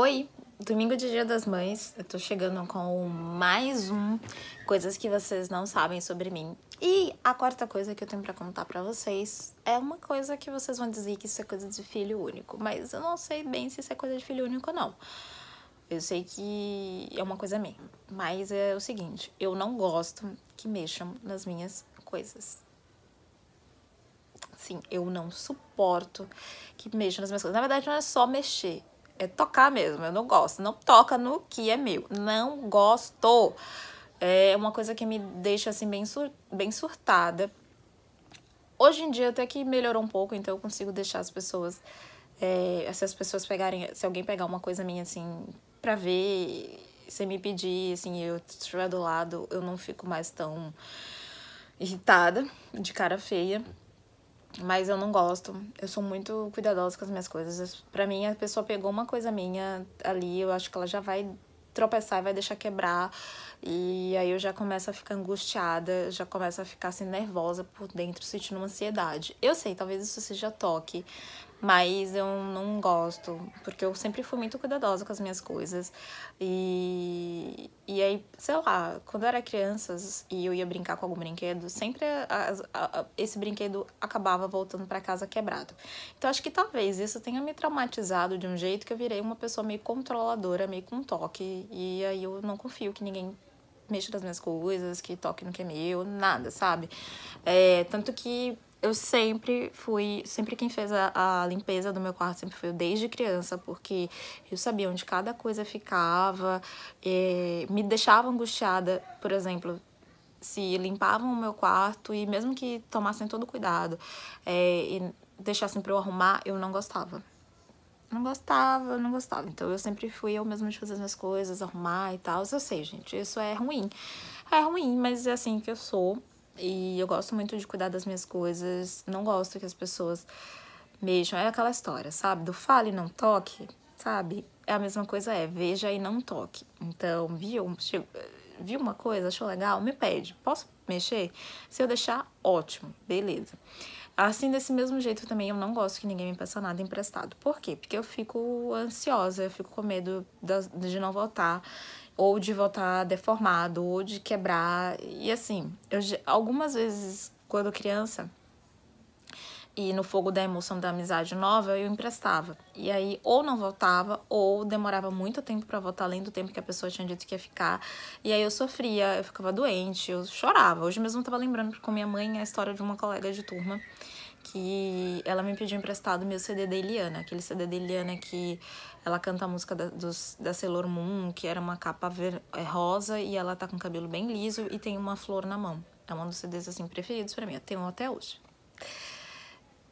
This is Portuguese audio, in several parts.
Oi, domingo de Dia das Mães, eu tô chegando com mais um coisas que vocês não sabem sobre mim. E a quarta coisa que eu tenho para contar para vocês é uma coisa que vocês vão dizer que isso é coisa de filho único, mas eu não sei bem se isso é coisa de filho único ou não. Eu sei que é uma coisa minha, mas é o seguinte, eu não gosto que mexam nas minhas coisas. Sim, eu não suporto que mexam nas minhas coisas. Na verdade, não é só mexer, é tocar mesmo, eu não gosto. Não toca no que é meu, não gosto. É uma coisa que me deixa assim bem, sur bem surtada. Hoje em dia até que melhorou um pouco, então eu consigo deixar as pessoas. É, se as pessoas pegarem, se alguém pegar uma coisa minha assim pra ver, se me pedir, assim, eu estiver do lado, eu não fico mais tão irritada, de cara feia. Mas eu não gosto. Eu sou muito cuidadosa com as minhas coisas. Para mim, a pessoa pegou uma coisa minha ali, eu acho que ela já vai tropeçar e vai deixar quebrar. E aí eu já começo a ficar angustiada, já começo a ficar assim nervosa por dentro, sentindo uma ansiedade. Eu sei, talvez isso seja toque, mas eu não gosto, porque eu sempre fui muito cuidadosa com as minhas coisas. E, e aí, sei lá, quando eu era criança e eu ia brincar com algum brinquedo, sempre a, a, a, esse brinquedo acabava voltando para casa quebrado. Então acho que talvez isso tenha me traumatizado de um jeito que eu virei uma pessoa meio controladora, meio com toque, e aí eu não confio que ninguém mexa nas minhas coisas, que toque no que é meu, nada, sabe? É, tanto que eu sempre fui, sempre quem fez a, a, limpeza do meu quarto sempre foi eu desde criança, porque eu sabia onde cada coisa ficava, eh, me deixava angustiada, por exemplo, se limpavam o meu quarto e mesmo que tomassem todo cuidado é, e deixassem para eu arrumar, eu não gostava. Não gostava, não gostava. Então eu sempre fui eu mesma de fazer as minhas coisas, arrumar e tal. Eu sei, gente, isso é ruim. É ruim, mas é assim que eu sou. E eu gosto muito de cuidar das minhas coisas. Não gosto que as pessoas mexam. É aquela história, sabe? Do fale e não toque, sabe? É a mesma coisa, é veja e não toque. Então, viu? Viu uma coisa, achou legal? Me pede. Posso mexer? Se eu deixar, ótimo. Beleza. Assim, desse mesmo jeito também, eu não gosto que ninguém me peça nada emprestado. Por quê? Porque eu fico ansiosa, eu fico com medo de não voltar ou de voltar deformado, ou de quebrar. E assim, eu, algumas vezes, quando criança, e no fogo da emoção da amizade nova, eu emprestava. E aí, ou não voltava, ou demorava muito tempo para voltar, além do tempo que a pessoa tinha dito que ia ficar. E aí eu sofria, eu ficava doente, eu chorava. Hoje mesmo eu tava lembrando com minha mãe a história de uma colega de turma que ela me pediu emprestado meu CD da Eliana, aquele CD da Eliana que ela canta a música da, dos, da Sailor Moon, que era uma capa ver, é, rosa e ela tá com o cabelo bem liso e tem uma flor na mão. É um dos CDs assim preferidos para mim, eu tenho até hoje.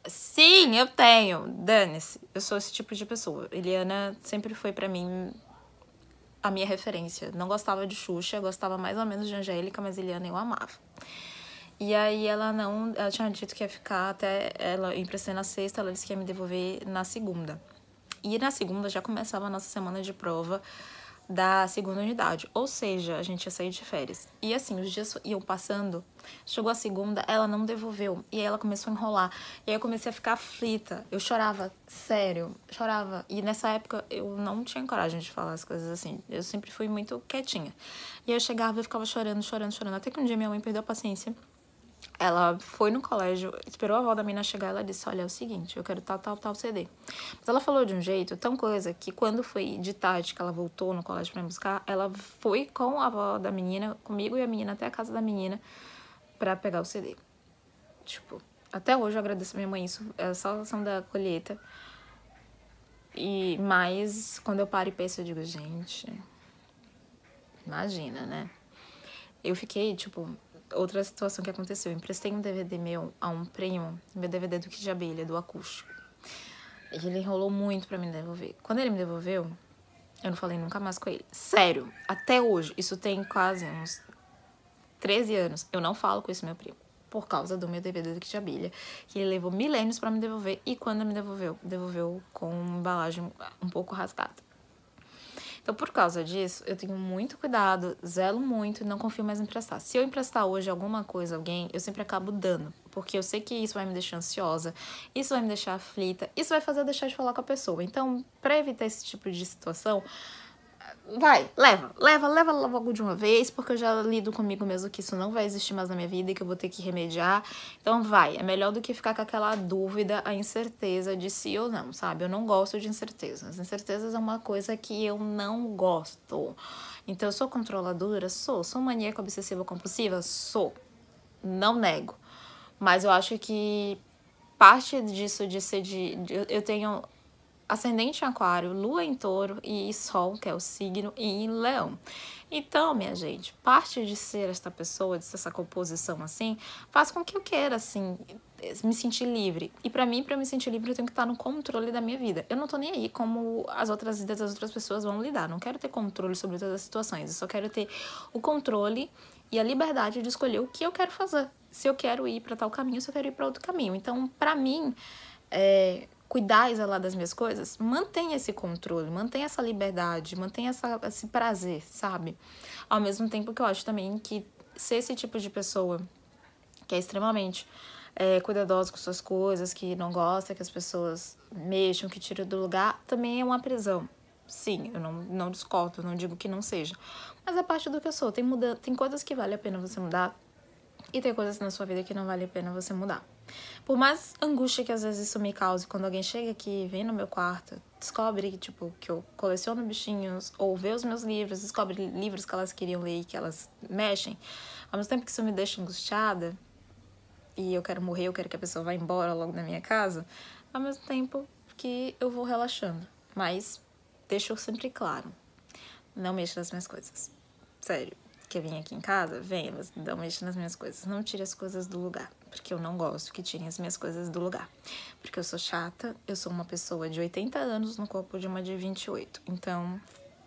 Sim, eu tenho. Dane-se. Eu sou esse tipo de pessoa. Eliana sempre foi para mim a minha referência. Não gostava de Xuxa, gostava mais ou menos de Angélica, mas Eliana eu amava. E aí ela não. Ela tinha dito que ia ficar até ela emprestando a na sexta, ela disse que ia me devolver na segunda. E na segunda já começava a nossa semana de prova da segunda unidade, ou seja, a gente ia sair de férias. E assim, os dias iam passando, chegou a segunda, ela não devolveu, e aí ela começou a enrolar, e aí eu comecei a ficar aflita, eu chorava, sério, chorava. E nessa época eu não tinha coragem de falar as coisas assim, eu sempre fui muito quietinha. E eu chegava e ficava chorando, chorando, chorando, até que um dia minha mãe perdeu a paciência ela foi no colégio, esperou a avó da menina chegar, ela disse: "Olha, é o seguinte, eu quero tal tal tal CD". Mas ela falou de um jeito tão coisa que quando foi de tarde que ela voltou no colégio para me buscar, ela foi com a avó da menina, comigo e a menina até a casa da menina para pegar o CD. Tipo, até hoje eu agradeço a minha mãe isso, é a salvação da colheita. E mais quando eu paro e penso, eu digo, gente, imagina, né? Eu fiquei tipo outra situação que aconteceu. Eu emprestei um DVD meu a um primo, meu DVD do Kid de Abelha, do acústico. E ele enrolou muito para me devolver. Quando ele me devolveu, eu não falei nunca mais com ele. Sério, até hoje, isso tem quase uns 13 anos, eu não falo com esse meu primo. Por causa do meu DVD do Kit de Abelha, que ele levou milênios para me devolver. E quando me devolveu, devolveu com uma embalagem um pouco rasgada. Então, por causa disso, eu tenho muito cuidado, zelo muito e não confio mais em emprestar. Se eu emprestar hoje alguma coisa a alguém, eu sempre acabo dando, porque eu sei que isso vai me deixar ansiosa, isso vai me deixar aflita, isso vai fazer eu deixar de falar com a pessoa. Então, para evitar esse tipo de situação, vai, leva, leva, leva logo de uma vez, porque eu já lido comigo mesmo que isso não vai existir mais na minha vida e que eu vou ter que remediar. Então vai, é melhor do que ficar com aquela dúvida, a incerteza de se si ou não, sabe? Eu não gosto de incertezas. Incertezas é uma coisa que eu não gosto. Então eu sou controladora, sou, sou maníaca obsessiva compulsiva, sou. Não nego. Mas eu acho que parte disso de ser de, de eu tenho ascendente em aquário, lua em touro e sol, que é o signo, em leão. Então, minha gente, parte de ser esta pessoa, de ser essa composição assim, faz com que eu queira, assim, me sentir livre. E para mim, para eu me sentir livre, eu tenho que estar no controle da minha vida. Eu não tô nem aí como as outras vidas das outras pessoas vão lidar. Não quero ter controle sobre todas as situações. Eu só quero ter o controle e a liberdade de escolher o que eu quero fazer. Se eu quero ir para tal caminho, se eu quero ir para outro caminho. Então, para mim, é, cuidar lá das minhas coisas, mantenha esse controle, mantenha essa liberdade, mantenha essa, esse prazer, sabe? Ao mesmo tempo que eu acho também que ser esse tipo de pessoa que é extremamente é, cuidadosa com suas coisas, que não gosta que as pessoas mexam, que tiram do lugar, também é uma prisão. Sim, eu não, não discordo, não digo que não seja. Mas a é parte do que eu sou. Tem, muda, tem coisas que vale a pena você mudar, e tem coisas na sua vida que não vale a pena você mudar. Por mais angústia que às vezes isso me cause, quando alguém chega aqui, vem no meu quarto, descobre tipo, que eu coleciono bichinhos, ou vê os meus livros, descobre livros que elas queriam ler e que elas mexem, ao mesmo tempo que isso me deixa angustiada, e eu quero morrer, eu quero que a pessoa vá embora logo da minha casa, ao mesmo tempo que eu vou relaxando. Mas deixo sempre claro, não mexa nas minhas coisas. Sério, quer vir aqui em casa? Venha, mas não nas minhas coisas. Não tire as coisas do lugar, porque eu não gosto que tirem as minhas coisas do lugar. Porque eu sou chata, eu sou uma pessoa de 80 anos no corpo de uma de 28. Então,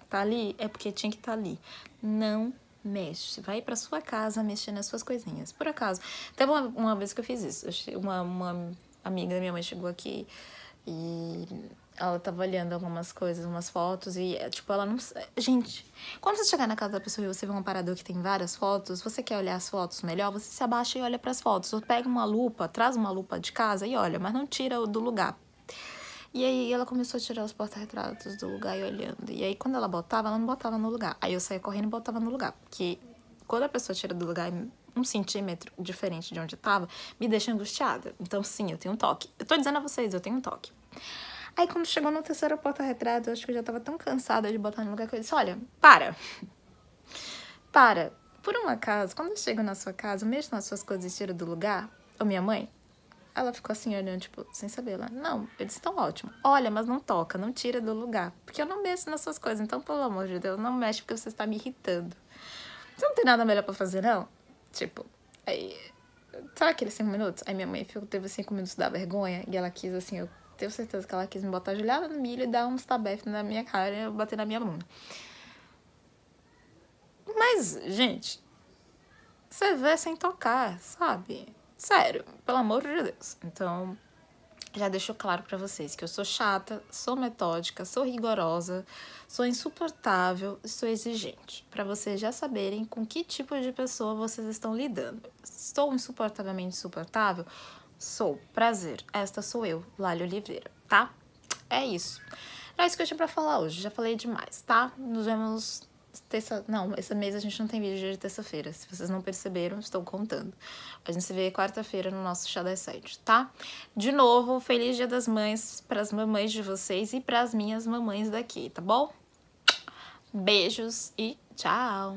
tá ali é porque tinha que estar tá ali. Não mexe, vai para sua casa mexer nas suas coisinhas. Por acaso, Até uma, uma vez que eu fiz isso. Uma, uma amiga da minha mãe chegou aqui e ela tava olhando algumas coisas, umas fotos e, é, tipo, ela não. É, gente, quando você chegar na casa da pessoa e você vê um aparador que tem várias fotos, você quer olhar as fotos melhor, você se abaixa e olha para as fotos. Ou pega uma lupa, traz uma lupa de casa e olha, mas não tira do lugar. E aí ela começou a tirar os porta-retratos do lugar e olhando. E aí quando ela botava, ela não botava no lugar. Aí eu saía correndo e botava no lugar. Porque quando a pessoa tira do lugar um centímetro diferente de onde estava, me deixa angustiada. Então sim, eu tenho um toque. Eu tô dizendo a vocês, eu tenho um toque. Aí quando chegou no terceiro porta-retrato, eu acho que eu já tava tão cansada de botar no lugar que eu disse, olha, para. Para. Por um acaso, quando eu chego na sua casa, mesmo as suas coisas tiro do lugar, ou minha mãe, ela ficou assim olhando, tipo, sem saber. Ela, não, eles estão ótimo. Olha, mas não toca, não tira do lugar. Porque eu não mexo nas suas coisas, então, pelo amor de Deus, não mexe porque você está me irritando. Você não tem nada melhor para fazer, não? Tipo, aí. Sabe aqueles cinco minutos? Aí minha mãe ficou, teve cinco minutos da vergonha e ela quis, assim, eu tenho certeza que ela quis me botar gelada no milho e dar um tabefes na minha cara e bater na minha bunda. Mas, gente, você vê sem tocar, sabe? Sério, pelo amor de Deus. Então, já deixo claro para vocês que eu sou chata, sou metódica, sou rigorosa, sou insuportável e sou exigente. Para vocês já saberem com que tipo de pessoa vocês estão lidando. Estou insuportavelmente insuportável? Sou, prazer, esta sou eu, Lali Oliveira, tá? É isso. Era isso que eu tinha pra falar hoje, já falei demais, tá? Nos vemos terça... Não, esse mês a gente não tem vídeo de terça-feira. Se vocês não perceberam, estou contando. A gente se vê quarta-feira no nosso Chá das Sete, tá? De novo, feliz Dia das Mães pras mamães de vocês e pras minhas mamães daqui, tá bom? Beijos e tchau!